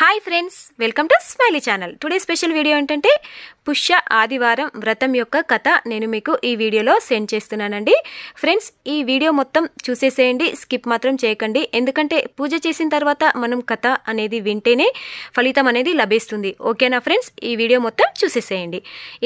hi friends welcome to smiley channel today special video ఏంటంటే పుష్య ఆదివారం వ్రతం యొక్క కథ నేను మీకు ఈ వీడియోలో సెండ్ చేస్తున్నానండి ఫ్రెండ్స్ ఈ వీడియో మొత్తం చూసేసేయండి స్కిప్ మాత్రం చేయకండి ఎందుకంటే పూజ చేసిన తర్వాత మనం కథ అనేది వింటేనే ఫలితం అనేది లభిస్తుంది ఓకేనా ఫ్రెండ్స్ ఈ వీడియో మొత్తం చూసేసేయండి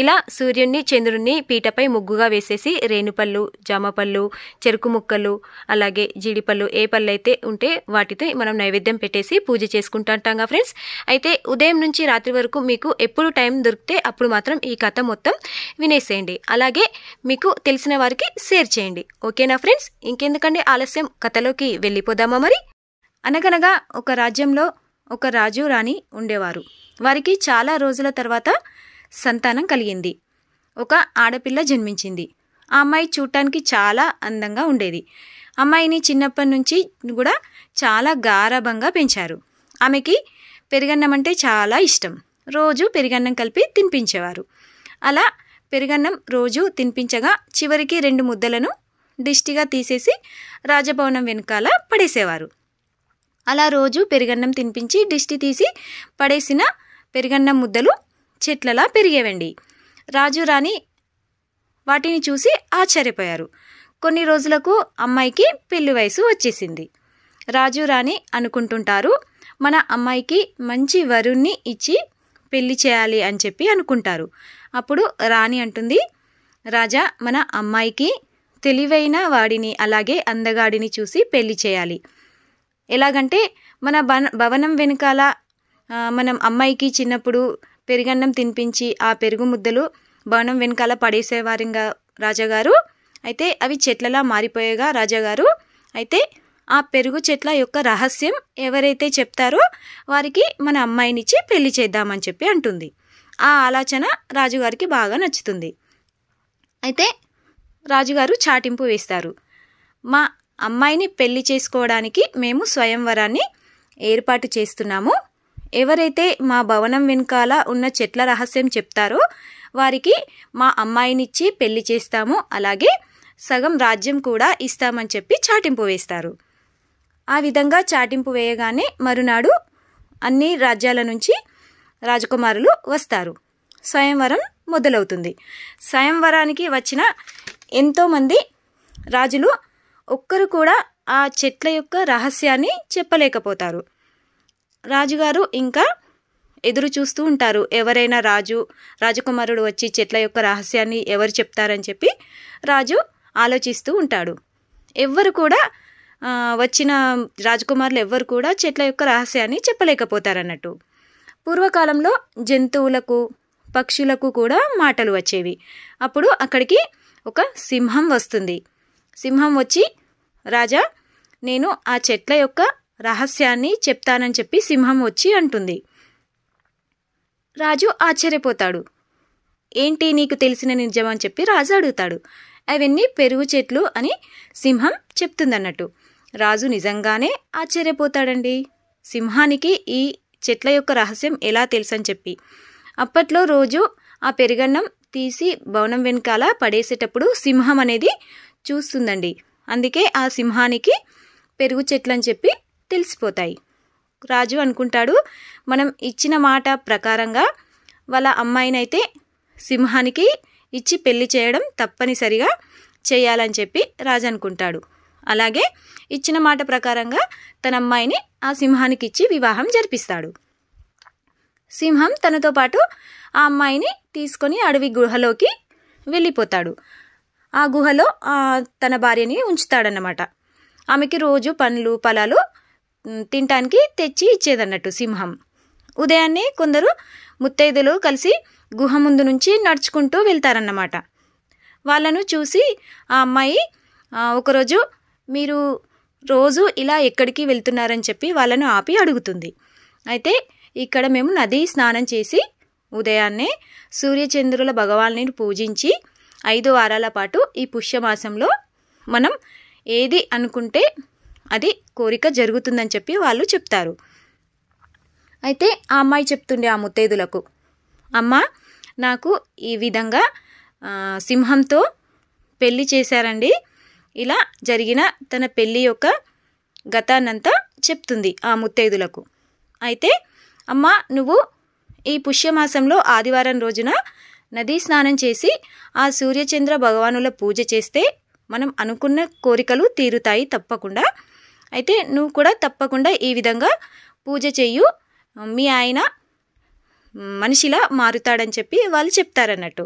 ఇలా సూర్యుడిని చంద్రుణ్ణి పీటపై ముగ్గుగా వేసేసి రేణుపళ్ళు జామపళ్ళు చెరుకు ముక్కలు అలాగే జీడిపళ్ళు ఏ పళ్ళు అయితే ఉంటే వాటితో మనం నైవేద్యం పెట్టేసి పూజ చేసుకుంటాం ఫ్రెండ్స్ ఛానల్స్ అయితే ఉదయం నుంచి రాత్రి వరకు మీకు ఎప్పుడు టైం దొరికితే అప్పుడు మాత్రం ఈ కథ మొత్తం వినేసేయండి అలాగే మీకు తెలిసిన వారికి షేర్ చేయండి ఓకేనా ఫ్రెండ్స్ ఇంకెందుకండి ఆలస్యం కథలోకి వెళ్ళిపోదామా మరి అనగనగా ఒక రాజ్యంలో ఒక రాజు రాణి ఉండేవారు వారికి చాలా రోజుల తర్వాత సంతానం కలిగింది ఒక ఆడపిల్ల జన్మించింది ఆ అమ్మాయి చూడటానికి చాలా అందంగా ఉండేది అమ్మాయిని చిన్నప్పటి నుంచి కూడా చాలా గారభంగా పెంచారు ఆమెకి పెరుగన్నం అంటే చాలా ఇష్టం రోజు పెరుగన్నం కలిపి తినిపించేవారు అలా పెరుగన్నం రోజు తినిపించగా చివరికి రెండు ముద్దలను దిష్టిగా తీసేసి రాజభవనం వెనకాల పడేసేవారు అలా రోజు పెరుగన్నం తినిపించి దిష్టి తీసి పడేసిన పెరుగన్నం ముద్దలు చెట్లలా పెరిగేవండి రాజు రాణి వాటిని చూసి ఆశ్చర్యపోయారు కొన్ని రోజులకు అమ్మాయికి పెళ్లి వయసు వచ్చేసింది రాజు రాణి అనుకుంటుంటారు మన అమ్మాయికి మంచి వరుణ్ణి ఇచ్చి పెళ్లి చేయాలి అని చెప్పి అనుకుంటారు అప్పుడు రాణి అంటుంది రాజా మన అమ్మాయికి తెలివైన వాడిని అలాగే అందగాడిని చూసి పెళ్లి చేయాలి ఎలాగంటే మన భవనం వెనుకాల మనం అమ్మాయికి చిన్నప్పుడు పెరుగన్నం తినిపించి ఆ పెరుగు ముద్దలు భవనం వెనకాల పడేసేవారంగా రాజాగారు అయితే అవి చెట్లలా మారిపోయేగా రాజాగారు అయితే ఆ పెరుగు చెట్ల యొక్క రహస్యం ఎవరైతే చెప్తారో వారికి మన అమ్మాయినిచ్చి పెళ్లి చేద్దామని చెప్పి అంటుంది ఆ ఆలోచన రాజుగారికి బాగా నచ్చుతుంది అయితే రాజుగారు చాటింపు వేస్తారు మా అమ్మాయిని పెళ్లి చేసుకోవడానికి మేము స్వయంవరాన్ని ఏర్పాటు చేస్తున్నాము ఎవరైతే మా భవనం వెనకాల ఉన్న చెట్ల రహస్యం చెప్తారో వారికి మా అమ్మాయినిచ్చి పెళ్లి చేస్తాము అలాగే సగం రాజ్యం కూడా ఇస్తామని చెప్పి చాటింపు వేస్తారు ఆ విధంగా చాటింపు వేయగానే మరునాడు అన్ని రాజ్యాల నుంచి రాజకుమారులు వస్తారు స్వయంవరం మొదలవుతుంది స్వయంవరానికి వచ్చిన ఎంతోమంది రాజులు ఒక్కరు కూడా ఆ చెట్ల యొక్క రహస్యాన్ని చెప్పలేకపోతారు రాజుగారు ఇంకా ఎదురు చూస్తూ ఉంటారు ఎవరైనా రాజు రాజకుమారుడు వచ్చి చెట్ల యొక్క రహస్యాన్ని ఎవరు చెప్తారని చెప్పి రాజు ఆలోచిస్తూ ఉంటాడు ఎవ్వరు కూడా వచ్చిన రాజకుమారులు ఎవ్వరు కూడా చెట్ల యొక్క రహస్యాన్ని చెప్పలేకపోతారన్నట్టు పూర్వకాలంలో జంతువులకు పక్షులకు కూడా మాటలు వచ్చేవి అప్పుడు అక్కడికి ఒక సింహం వస్తుంది సింహం వచ్చి రాజా నేను ఆ చెట్ల యొక్క రహస్యాన్ని చెప్తానని చెప్పి సింహం వచ్చి అంటుంది రాజు ఆశ్చర్యపోతాడు ఏంటి నీకు తెలిసిన నిజమని చెప్పి రాజు అడుగుతాడు అవన్నీ పెరుగు చెట్లు అని సింహం చెప్తుందన్నట్టు రాజు నిజంగానే ఆశ్చర్యపోతాడండి సింహానికి ఈ చెట్ల యొక్క రహస్యం ఎలా తెలుసని చెప్పి అప్పట్లో రోజు ఆ పెరుగన్నం తీసి భవనం వెనకాల పడేసేటప్పుడు సింహం అనేది చూస్తుందండి అందుకే ఆ సింహానికి పెరుగు చెట్లని చెప్పి తెలిసిపోతాయి రాజు అనుకుంటాడు మనం ఇచ్చిన మాట ప్రకారంగా వాళ్ళ అమ్మాయినైతే సింహానికి ఇచ్చి పెళ్లి చేయడం తప్పనిసరిగా చేయాలని చెప్పి రాజు అనుకుంటాడు అలాగే ఇచ్చిన మాట ప్రకారంగా తన అమ్మాయిని ఆ సింహానికి ఇచ్చి వివాహం జరిపిస్తాడు సింహం తనతో పాటు ఆ అమ్మాయిని తీసుకొని అడవి గుహలోకి వెళ్ళిపోతాడు ఆ గుహలో తన భార్యని ఉంచుతాడన్నమాట ఆమెకి రోజు పండ్లు ఫలాలు తినటానికి తెచ్చి ఇచ్చేదన్నట్టు సింహం ఉదయాన్నే కొందరు ముత్తైదులు కలిసి గుహ ముందు నుంచి నడుచుకుంటూ వెళ్తారన్నమాట వాళ్ళను చూసి ఆ అమ్మాయి ఒకరోజు మీరు రోజు ఇలా ఎక్కడికి వెళ్తున్నారని చెప్పి వాళ్ళను ఆపి అడుగుతుంది అయితే ఇక్కడ మేము నది స్నానం చేసి ఉదయాన్నే సూర్యచంద్రుల భగవాన్ని పూజించి ఐదు వారాల పాటు ఈ పుష్యమాసంలో మనం ఏది అనుకుంటే అది కోరిక జరుగుతుందని చెప్పి వాళ్ళు చెప్తారు అయితే ఆ అమ్మాయి చెప్తుండే ఆ ముత్తైదులకు అమ్మ నాకు ఈ విధంగా సింహంతో పెళ్ళి చేశారండి ఇలా జరిగిన తన పెళ్ళి యొక్క గతాన్నంతా చెప్తుంది ఆ ముత్తైదులకు అయితే అమ్మ నువ్వు ఈ పుష్యమాసంలో ఆదివారం రోజున నదీ స్నానం చేసి ఆ సూర్యచంద్ర భగవానుల పూజ చేస్తే మనం అనుకున్న కోరికలు తీరుతాయి తప్పకుండా అయితే నువ్వు కూడా తప్పకుండా ఈ విధంగా పూజ చెయ్యు మీ ఆయన మనిషిలా మారుతాడని చెప్పి వాళ్ళు చెప్తారన్నట్టు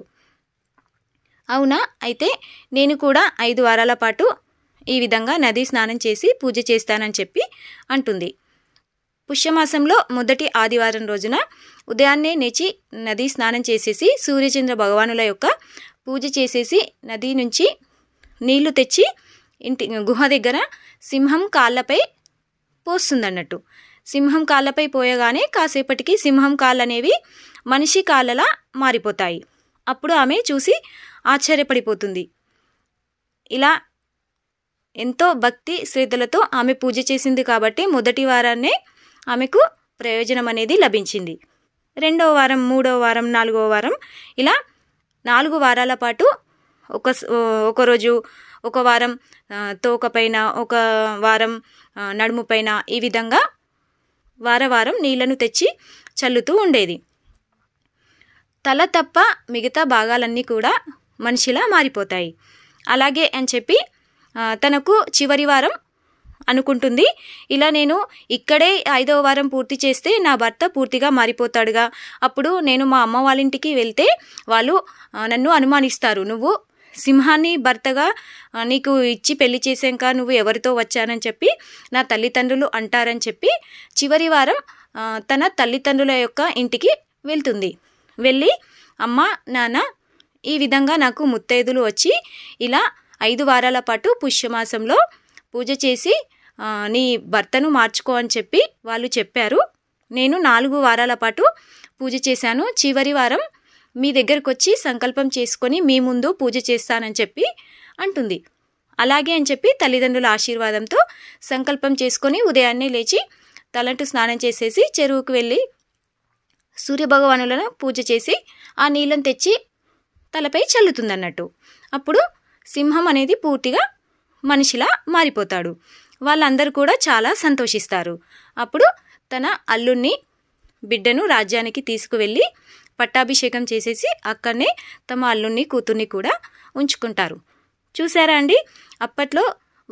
అవునా అయితే నేను కూడా ఐదు వారాల పాటు ఈ విధంగా నదీ స్నానం చేసి పూజ చేస్తానని చెప్పి అంటుంది పుష్యమాసంలో మొదటి ఆదివారం రోజున ఉదయాన్నే నేచి నదీ స్నానం చేసేసి సూర్యచంద్ర భగవానుల యొక్క పూజ చేసేసి నది నుంచి నీళ్లు తెచ్చి ఇంటి గుహ దగ్గర సింహం కాళ్ళపై పోస్తుందన్నట్టు సింహం కాళ్ళపై పోయగానే కాసేపటికి సింహం కాళ్ళు అనేవి మనిషి కాళ్ళలా మారిపోతాయి అప్పుడు ఆమె చూసి ఆశ్చర్యపడిపోతుంది ఇలా ఎంతో భక్తి శ్రద్ధలతో ఆమె పూజ చేసింది కాబట్టి మొదటి వారాన్నే ఆమెకు ప్రయోజనం అనేది లభించింది రెండవ వారం మూడవ వారం నాలుగవ వారం ఇలా నాలుగు వారాల పాటు ఒక ఒకరోజు ఒక వారం తోక పైన ఒక వారం నడుము పైన ఈ విధంగా వారవారం నీళ్లను తెచ్చి చల్లుతూ ఉండేది తల తప్ప మిగతా భాగాలన్నీ కూడా మనిషిలా మారిపోతాయి అలాగే అని చెప్పి తనకు చివరి వారం అనుకుంటుంది ఇలా నేను ఇక్కడే ఐదవ వారం పూర్తి చేస్తే నా భర్త పూర్తిగా మారిపోతాడుగా అప్పుడు నేను మా అమ్మ వాళ్ళ ఇంటికి వెళ్తే వాళ్ళు నన్ను అనుమానిస్తారు నువ్వు సింహాన్ని భర్తగా నీకు ఇచ్చి పెళ్లి చేసాక నువ్వు ఎవరితో వచ్చానని చెప్పి నా తల్లిదండ్రులు అంటారని చెప్పి చివరి వారం తన తల్లిదండ్రుల యొక్క ఇంటికి వెళ్తుంది వెళ్ళి అమ్మ నాన్న ఈ విధంగా నాకు ముత్తైదులు వచ్చి ఇలా ఐదు వారాల పాటు పుష్యమాసంలో పూజ చేసి నీ భర్తను మార్చుకో అని చెప్పి వాళ్ళు చెప్పారు నేను నాలుగు వారాల పాటు పూజ చేశాను చివరి వారం మీ దగ్గరకు వచ్చి సంకల్పం చేసుకొని మీ ముందు పూజ చేస్తానని చెప్పి అంటుంది అలాగే అని చెప్పి తల్లిదండ్రుల ఆశీర్వాదంతో సంకల్పం చేసుకొని ఉదయాన్నే లేచి తలంటు స్నానం చేసేసి చెరువుకు వెళ్ళి సూర్యభగవానులను పూజ చేసి ఆ నీళ్ళను తెచ్చి తలపై చల్లుతుందన్నట్టు అప్పుడు సింహం అనేది పూర్తిగా మనిషిలా మారిపోతాడు వాళ్ళందరూ కూడా చాలా సంతోషిస్తారు అప్పుడు తన అల్లుణ్ణి బిడ్డను రాజ్యానికి తీసుకువెళ్ళి పట్టాభిషేకం చేసేసి అక్కడనే తమ అల్లుణ్ణి కూతుర్ని కూడా ఉంచుకుంటారు చూసారా అండి అప్పట్లో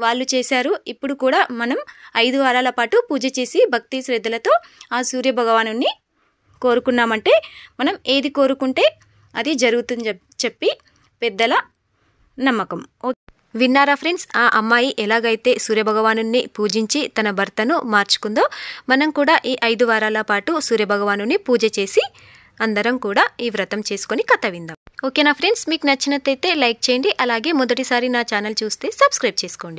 వాళ్ళు చేశారు ఇప్పుడు కూడా మనం ఐదు వారాల పాటు పూజ చేసి భక్తి శ్రద్ధలతో ఆ సూర్య కోరుకున్నామంటే మనం ఏది కోరుకుంటే అది జరుగుతుంది చెప్పి పెద్దల నమ్మకం విన్నారా ఫ్రెండ్స్ ఆ అమ్మాయి ఎలాగైతే సూర్యభగవాను పూజించి తన భర్తను మార్చుకుందో మనం కూడా ఈ ఐదు వారాల పాటు సూర్యభగవాను పూజ చేసి అందరం కూడా ఈ వ్రతం చేసుకొని కథ విందాం ఓకేనా ఫ్రెండ్స్ మీకు నచ్చినట్టయితే లైక్ చేయండి అలాగే మొదటిసారి నా ఛానల్ చూస్తే సబ్స్క్రైబ్ చేసుకోండి